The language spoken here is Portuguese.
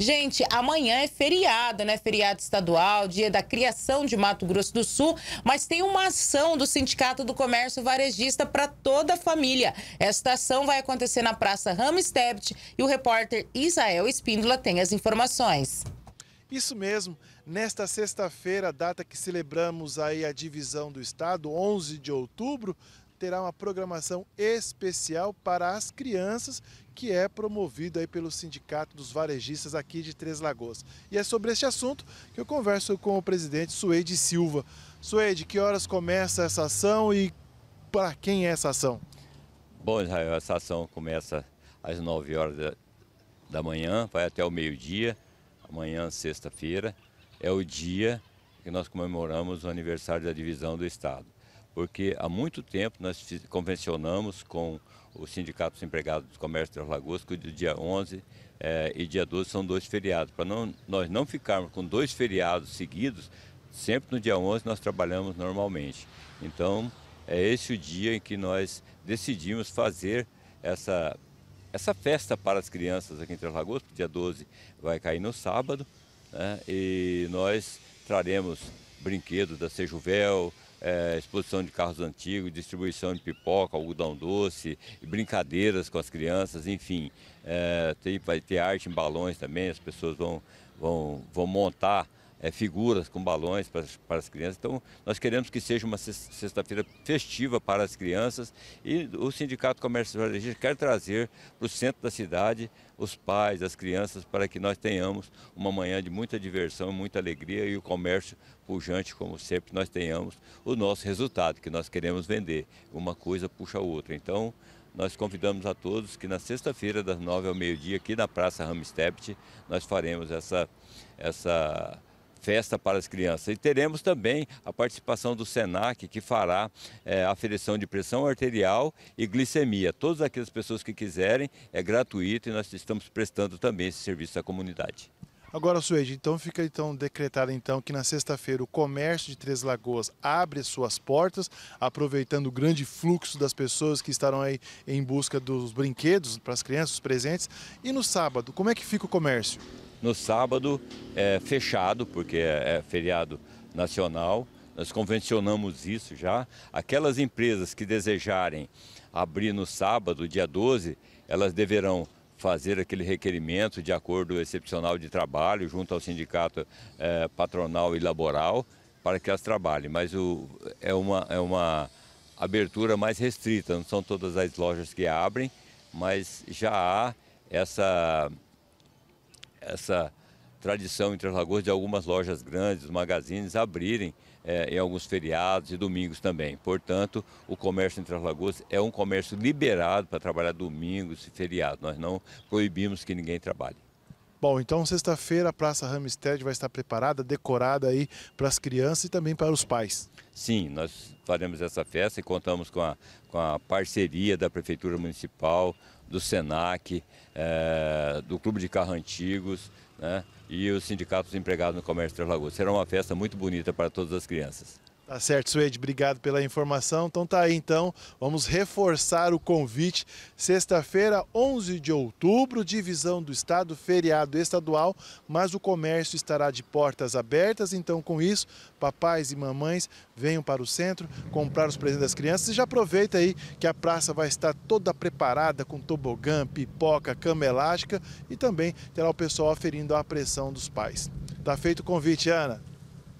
Gente, amanhã é feriado, né? Feriado estadual, dia da criação de Mato Grosso do Sul, mas tem uma ação do Sindicato do Comércio Varejista para toda a família. Esta ação vai acontecer na Praça Ramstedt e o repórter Israel Espíndola tem as informações. Isso mesmo. Nesta sexta-feira, data que celebramos aí a divisão do estado, 11 de outubro, terá uma programação especial para as crianças, que é promovida pelo Sindicato dos Varejistas aqui de Três Lagoas. E é sobre este assunto que eu converso com o presidente Suede Silva. Suede, que horas começa essa ação e para quem é essa ação? Bom, Israel, essa ação começa às 9 horas da, da manhã, vai até o meio-dia, amanhã, sexta-feira, é o dia que nós comemoramos o aniversário da divisão do Estado porque há muito tempo nós convencionamos com o Sindicato dos Empregados do Comércio das Lagoas que o dia 11 eh, e dia 12 são dois feriados. Para não, nós não ficarmos com dois feriados seguidos, sempre no dia 11 nós trabalhamos normalmente. Então, é esse o dia em que nós decidimos fazer essa, essa festa para as crianças aqui em Três Lagoas, dia 12 vai cair no sábado, né? e nós traremos brinquedos da Sejuvel, é, exposição de carros antigos, distribuição de pipoca, algodão doce, brincadeiras com as crianças, enfim. É, tem, vai ter arte em balões também, as pessoas vão, vão, vão montar é, figuras com balões para, para, as crianças. Então, nós queremos que seja uma sexta-feira festiva para as crianças e o Sindicato Comércio Varejista quer trazer para o centro da cidade os pais, as crianças, para que nós tenhamos uma manhã de muita diversão, muita alegria e o comércio pujante, como sempre, nós tenhamos o nosso resultado que nós queremos vender. Uma coisa puxa a outra. Então, nós convidamos a todos que na sexta-feira, das nove ao meio-dia, aqui na Praça Ramstept, nós faremos essa, essa festa para as crianças. E teremos também a participação do SENAC, que fará é, aferição de pressão arterial e glicemia. Todas aquelas pessoas que quiserem, é gratuito e nós estamos prestando também esse serviço à comunidade. Agora, Suede, então fica então decretado então que na sexta-feira o comércio de Três Lagoas abre suas portas, aproveitando o grande fluxo das pessoas que estarão aí em busca dos brinquedos para as crianças, os presentes. E no sábado, como é que fica o comércio? No sábado é fechado, porque é, é, feriado nacional. Nós convencionamos isso já. Aquelas empresas que desejarem abrir no sábado, dia 12, elas deverão fazer aquele requerimento de acordo excepcional de trabalho junto ao sindicato é, patronal e laboral para que elas trabalhem. Mas o, é, uma, é uma abertura mais restrita, não são todas as lojas que abrem, mas já há essa essa tradição entre as lagoas de algumas lojas grandes, magazines, abrirem é, em alguns feriados e domingos também. Portanto, o comércio entre as lagoas é um comércio liberado para trabalhar domingos e feriados. Nós não proibimos que ninguém trabalhe. Bom, então sexta-feira a Praça Ramstead vai estar preparada, decorada aí para as crianças e também para os pais. Sim, nós faremos essa festa e contamos com a, com a parceria da Prefeitura Municipal, do SENAC, é, do Clube de Carro Antigos né, e os sindicatos empregados no Comércio Três Lagoas. Será uma festa muito bonita para todas as crianças. Tá certo, Suede, obrigado pela informação. Então tá aí, então, vamos reforçar o convite. Sexta-feira, 11 de outubro, divisão do Estado, feriado estadual, mas o comércio estará de portas abertas. Então, com isso, papais e mamães venham para o centro comprar os presentes das crianças e já aproveita aí que a praça vai estar toda preparada com tobogã, pipoca, cama elástica e também terá o pessoal aferindo a pressão dos pais. Tá feito o convite, Ana.